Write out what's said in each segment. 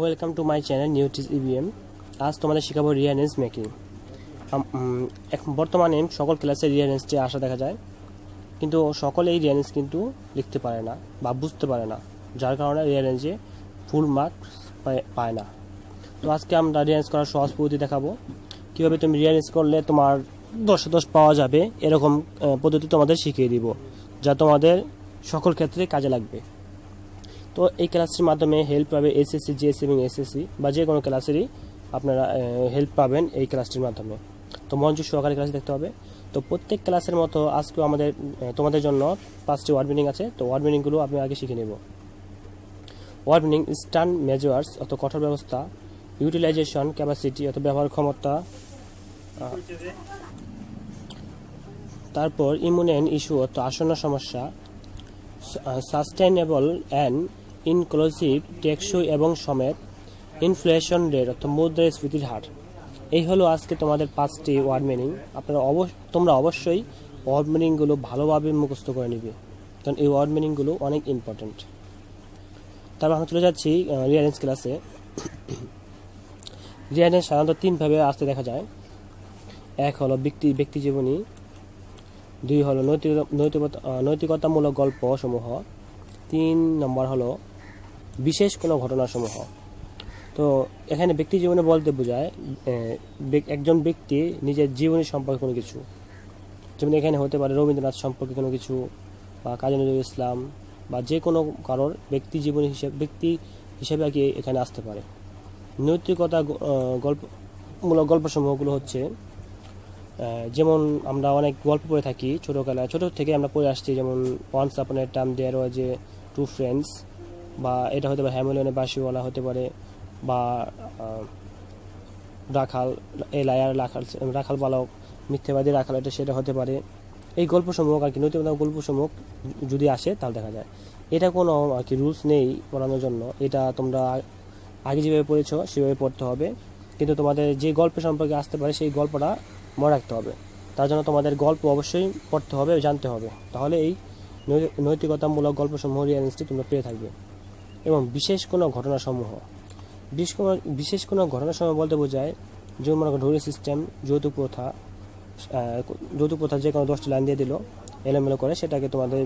welcome to my channel new টিজ EVM আজ তোমাদের শেখাবো রিয়ারেন্স মেকিং এখন বর্তমানে সকল ক্লাসে রিয়ারেন্সটি আসা দেখা যায় কিন্তু সকল এই রিয়ারেন্স কিন্তু লিখতে পারে না বা বুঝতে পারে না যার কারণে রিয়ারেন্সে ফুল মার্কস পায় না তো আজকে আমরা রিয়ারেন্স করার সহজ পদ্ধতি দেখাবো কীভাবে তুমি রিয়ারেন্স করলে তোমার দশ দশ পাওয়া যাবে এরকম পদ্ধতি তোমাদের শিখিয়ে দিব যা তোমাদের সকল ক্ষেত্রে কাজে লাগবে তো এই ক্লাসটির মাধ্যমে হেল্প পাবে এসএসসি জিএসসি এবং এসএসসি বা যে কোনো ক্লাসেরই আপনারা হেল্প পাবেন এই ক্লাসটির মাধ্যমে তো মঞ্চ সহকারী ক্লাস দেখতে হবে তো প্রত্যেক ক্লাসের মতো আজকেও আমাদের তোমাদের জন্য পাঁচটি ওয়ার্ড মিনিং আছে তো ওয়ার্ড মিনিংগুলো আমি আগে শিখে নেব ওয়ার্ড মিনিং স্টান মেজার্স অত কঠোর ব্যবস্থা ইউটিলাইজেশন ক্যাপাসিটি অত ব্যবহার ক্ষমতা তারপর ইমুনেন ইস্যু অত আসন্ন সমস্যা সাস্টেনেবল অ্যান্ড ইনক্লুসিভ টেকসই এবং সমেত ইনফ্লেশন রেট অর্থাৎ মুদ্রাস্ফীতির হার এই হলো আজকে তোমাদের পাঁচটি ওয়ার্ড মিনিং আপনারা অবশ্য তোমরা অবশ্যই ওয়ার্ড মিনিংগুলো ভালোভাবে মুখস্থ করে নিবে কারণ এই ওয়ার্ড মিনিংগুলো অনেক ইম্পর্ট্যান্ট তারপর আমরা চলে যাচ্ছি রিয়ারেন্স ক্লাসে রিয়ারেন্স সাধারণত তিনভাবে আসতে দেখা যায় এক হলো ব্যক্তি ব্যক্তি জীবনী দুই হলো নৈতিক নৈতিকতা নৈতিকতামূলক গল্প সমূহ তিন নম্বর হলো বিশেষ কোনো ঘটনাসমূহ তো এখানে ব্যক্তি জীবনে বলতে বোঝায় একজন ব্যক্তি নিজের জীবনী সম্পর্কে কোনো কিছু যেমন এখানে হতে পারে রবীন্দ্রনাথ সম্পর্কে কোনো কিছু বা কাজী নজরুল ইসলাম বা যে কোনো কারোর ব্যক্তি জীবনী হিসেবে ব্যক্তি হিসেবে আর কি এখানে আসতে পারে নৈতিকতা গল্প মূলক গল্পসমূহগুলো হচ্ছে যেমন আমরা অনেক গল্প পড়ে থাকি ছোটোবেলায় ছোটো থেকে আমরা পড়ে আসছি যেমন ওয়ান্স আপন টাইম টার্ম দেয়ার ওয়াজে টু ফ্রেন্ডস বা এটা হতে পারে হ্যামিলিয়নের বাসিওয়ালা হতে পারে বা রাখাল এ লায়ার রাখাল রাখাল পালক মিথ্যেবাদী রাখাল এটা সেটা হতে পারে এই গল্প সমূহ আর কি নতুন গল্প সমূহ যদি আসে তাহলে দেখা যায় এটা কোনো আর কি রুলস নেই পড়ানোর জন্য এটা তোমরা আগে যেভাবে পড়েছ সেভাবে পড়তে হবে কিন্তু তোমাদের যে গল্প সম্পর্কে আসতে পারে সেই গল্পটা মনে রাখতে হবে তার জন্য তোমাদের গল্প অবশ্যই পড়তে হবে জানতে হবে তাহলে এই নৈতিকতামূলক গল্পসমূহ রিয়ালিস্টি তোমরা পেয়ে থাকবে এবং বিশেষ কোনো ঘটনাসমূহ বিশেষ কোনো বিশেষ কোনো ঘটনাসমূহ বলতে বোঝায় যেমন মনে করো সিস্টেম যৌতুক প্রথা যৌতুক প্রথা যে কোনো দশটি লাইন দিয়ে দিল এলোমেলো করে সেটাকে তোমাদের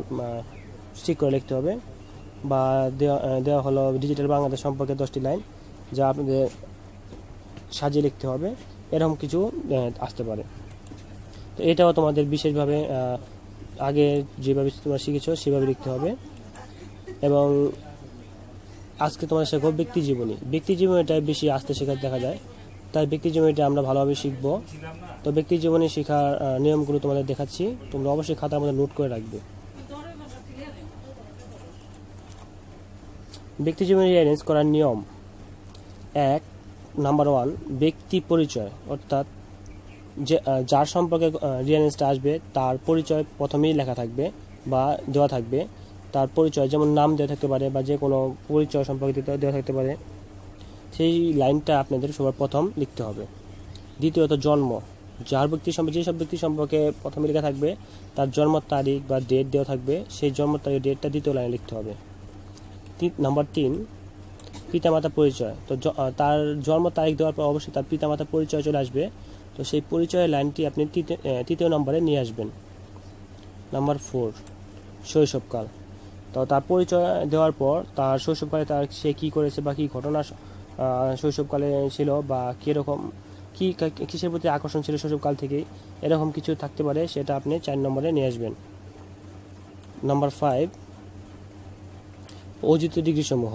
ঠিক করে লিখতে হবে বা দেওয়া দেওয়া হলো ডিজিটাল বাংলাদেশ সম্পর্কে দশটি লাইন যা আপনাদের সাজিয়ে লিখতে হবে এরকম কিছু আসতে পারে তো এটাও তোমাদের বিশেষভাবে আগে যেভাবে তোমরা শিখেছো সেভাবে লিখতে হবে এবং আজকে তোমার শেখো ব্যক্তি জীবনী ব্যক্তি জীবনীটাই বেশি আসতে শেখার দেখা যায় তাই ব্যক্তি জীবনীটা আমরা ভালোভাবে শিখবো তো ব্যক্তি জীবনী শেখার নিয়মগুলো তোমাদের দেখাচ্ছি তোমরা অবশ্যই খাতার মধ্যে নোট করে রাখবে ব্যক্তি জীবনী অ্যারেঞ্জ করার নিয়ম এক নাম্বার ওয়ান ব্যক্তি পরিচয় অর্থাৎ যে যার সম্পর্কে রিয়ারেঞ্জটা আসবে তার পরিচয় প্রথমেই লেখা থাকবে বা দেওয়া থাকবে তার পরিচয় যেমন নাম দেওয়া থাকতে পারে বা যে কোনো পরিচয় সম্পর্কে দেওয়া থাকতে পারে সেই লাইনটা আপনাদের সবার প্রথম লিখতে হবে দ্বিতীয়ত জন্ম যার ব্যক্তি সম্পর্কে যেসব ব্যক্তি সম্পর্কে প্রথমে লেখা থাকবে তার জন্ম তারিখ বা ডেট দেওয়া থাকবে সেই জন্ম তারিখ ডেটটা দ্বিতীয় লাইনে লিখতে হবে নাম্বার তিন পিতামাতা পরিচয় তো তার জন্ম তারিখ দেওয়ার পর অবশ্যই তার পিতামাতা পরিচয় চলে আসবে তো সেই পরিচয়ের লাইনটি আপনি তৃতীয় নম্বরে নিয়ে আসবেন নাম্বার ফোর শৈশবকাল তো তার পরিচয় দেওয়ার পর তার শৈশবকালে তার সে কী করেছে বা কী ঘটনা শৈশবকালে ছিল বা কীরকম কী কিসের প্রতি আকর্ষণ ছিল শৈশবকাল থেকেই এরকম কিছু থাকতে পারে সেটা আপনি চার নম্বরে নিয়ে আসবেন নাম্বার ফাইভ অর্জিত ডিগ্রিসমূহ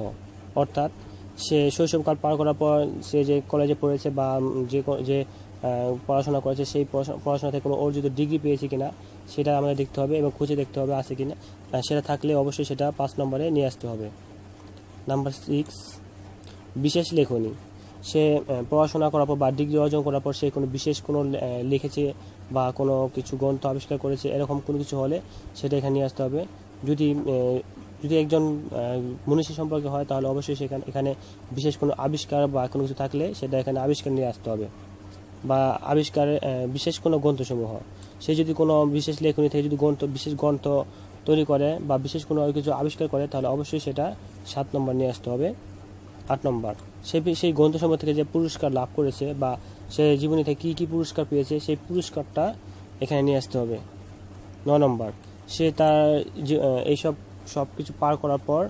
অর্থাৎ সে শৈশবকাল পার করার পর সে যে কলেজে পড়েছে বা যে যে পড়াশোনা করেছে সেই পড়াশোনা থেকে কোনো অর্জিত ডিগ্রি পেয়েছে কিনা সেটা আমাদের দেখতে হবে এবং খুঁজে দেখতে হবে আছে কি না সেটা থাকলে অবশ্যই সেটা পাঁচ নম্বরে নিয়ে আসতে হবে নাম্বার সিক্স বিশেষ লেখনী সে পড়াশোনা করার পর বা ডিগ্রি অর্জন করার পর সে কোনো বিশেষ কোনো লিখেছে বা কোনো কিছু গ্রন্থ আবিষ্কার করেছে এরকম কোনো কিছু হলে সেটা এখানে নিয়ে আসতে হবে যদি যদি একজন মনীষী সম্পর্কে হয় তাহলে অবশ্যই সেখানে এখানে বিশেষ কোনো আবিষ্কার বা কোনো কিছু থাকলে সেটা এখানে আবিষ্কার নিয়ে আসতে হবে বা আবিষ্কারের বিশেষ কোনো গ্রন্থসমূহ সে যদি কোনো বিশেষ লেখনী থেকে যদি গ্রন্থ বিশেষ গ্রন্থ তৈরি করে বা বিশেষ কোনো কিছু আবিষ্কার করে তাহলে অবশ্যই সেটা সাত নম্বর নিয়ে আসতে হবে আট নম্বর সে সেই গ্রন্থ সম্পর্ক থেকে যে পুরস্কার লাভ করেছে বা সে জীবনে থেকে কী কী পুরস্কার পেয়েছে সেই পুরস্কারটা এখানে নিয়ে আসতে হবে ন নম্বর সে তার এইসব সব কিছু পার করার পর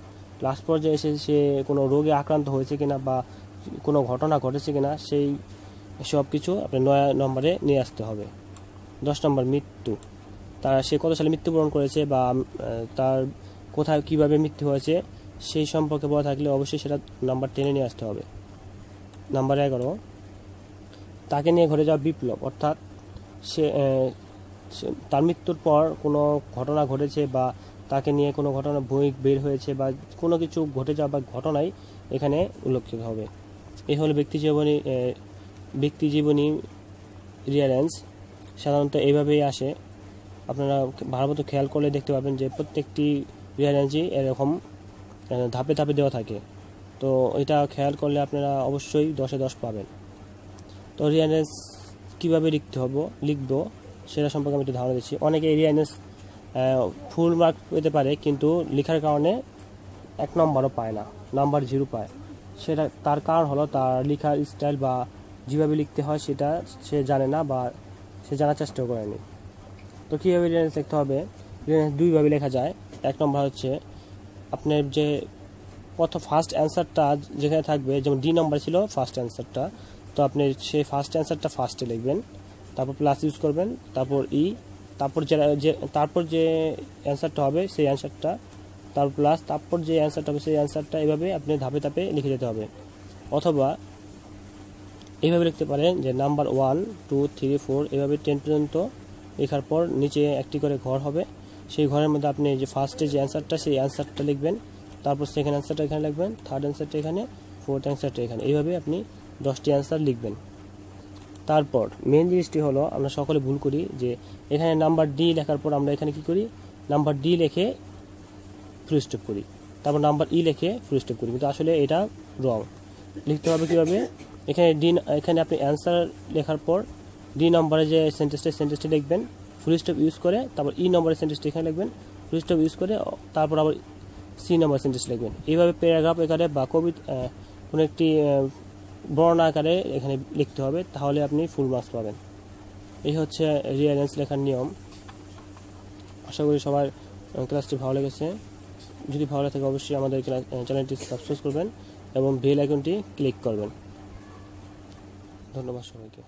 লাস্ট পর্যায়ে এসে সে কোনো রোগে আক্রান্ত হয়েছে কিনা বা কোনো ঘটনা ঘটেছে কিনা সেই সব কিছু আপনি নয় নম্বরে নিয়ে আসতে হবে দশ নম্বর মৃত্যু তারা সে কত সালে মৃত্যুবরণ করেছে বা তার কোথায় কিভাবে মৃত্যু হয়েছে সেই সম্পর্কে বলা থাকলে অবশ্যই সেটা নাম্বার টেনে নিয়ে আসতে হবে নাম্বার এগারো তাকে নিয়ে ঘটে যাওয়া বিপ্লব অর্থাৎ সে তার মৃত্যুর পর কোনো ঘটনা ঘটেছে বা তাকে নিয়ে কোনো ঘটনা বই বের হয়েছে বা কোনো কিছু ঘটে যাওয়া বা ঘটনাই এখানে উল্লেখিত হবে এই হলো ব্যক্তি জীবনী ব্যক্তি জীবনী রিয়ারেন্স সাধারণত এইভাবেই আসে আপনারা ভালোমতো খেয়াল করলে দেখতে পাবেন যে প্রত্যেকটি রিয়ারেঞ্জি এরকম ধাপে ধাপে দেওয়া থাকে তো এটা খেয়াল করলে আপনারা অবশ্যই দশে দশ পাবেন তো রিয়ারেঞ্জ কীভাবে লিখতে হবো লিখব সেটা সম্পর্কে আমি একটু ধারণা দিচ্ছি অনেকে রিয়ারেঞ্জ ফুল মার্ক পেতে পারে কিন্তু লেখার কারণে এক নম্বরও পায় না নাম্বার জিরো পায় সেটা তার কারণ হলো তার লেখার স্টাইল বা যেভাবে লিখতে হয় সেটা সে জানে না বা সে জানার চেষ্টাও করেনি তো কীভাবে রিলেন্স দেখতে হবে রিলায়েন্স দুইভাবে লেখা যায় এক নম্বর হচ্ছে আপনার যে প্রথম ফার্স্ট অ্যান্সারটা যেখানে থাকবে যেমন ডি নাম্বার ছিল ফার্স্ট অ্যান্সারটা তো আপনি সেই ফার্স্ট অ্যান্সারটা ফার্স্টে লিখবেন তারপর প্লাস ইউজ করবেন তারপর ই e, তারপর যে তারপর যে অ্যান্সারটা হবে সেই অ্যান্সারটা তারপর প্লাস তারপর যে অ্যান্সারটা হবে সেই অ্যান্সারটা এভাবে আপনি ধাপে ধাপে লিখে যেতে হবে অথবা এইভাবে লিখতে পারেন যে number one two three four এভাবে টেন পর্যন্ত লেখার পর নিচে একটি করে ঘর হবে সেই ঘরের মধ্যে আপনি যে ফার্স্টে যে অ্যান্সারটা সেই অ্যান্সারটা লিখবেন তারপর সেকেন্ড অ্যান্সারটা এখানে লিখবেন থার্ড অ্যান্সারটা এখানে ফোর্থ অ্যান্সারটা এখানে এইভাবে আপনি দশটি অ্যান্সার লিখবেন তারপর মেন জিনিসটি হলো আমরা সকলে ভুল করি যে এখানে নাম্বার ডি লেখার পর আমরা এখানে কি করি নাম্বার ডি লেখে ফুলস্টপ করি তারপর নাম্বার ই লেখে ফুলস্টপ করি কিন্তু আসলে এটা রং লিখতে হবে কীভাবে এখানে ডি এখানে আপনি অ্যান্সার লেখার পর ডি নম্বরে যে সেন্টেন্সটা সেন্টেন্সটি লিখবেন ফুল স্টপ ইউজ করে তারপর ই নম্বরে সেন্টেন্সটি এখানে লিখবেন ফুল স্টপ ইউজ করে তারপর আবার সি নম্বর সেন্টেন্স লিখবেন এইভাবে প্যারাগ্রাফ আকারে বা কবি কোনো একটি বর্ণ আকারে এখানে লিখতে হবে তাহলে আপনি ফুল মার্কস পাবেন এই হচ্ছে রিয়ারেন্স লেখার নিয়ম আশা করি সবার ক্লাসটি ভালো লেগেছে যদি ভালো লাগে অবশ্যই আমাদের চ্যানেলটি সাবস্ক্রাইব করবেন এবং বেল আইকনটি ক্লিক করবেন ধন্যবাদ সবাইকে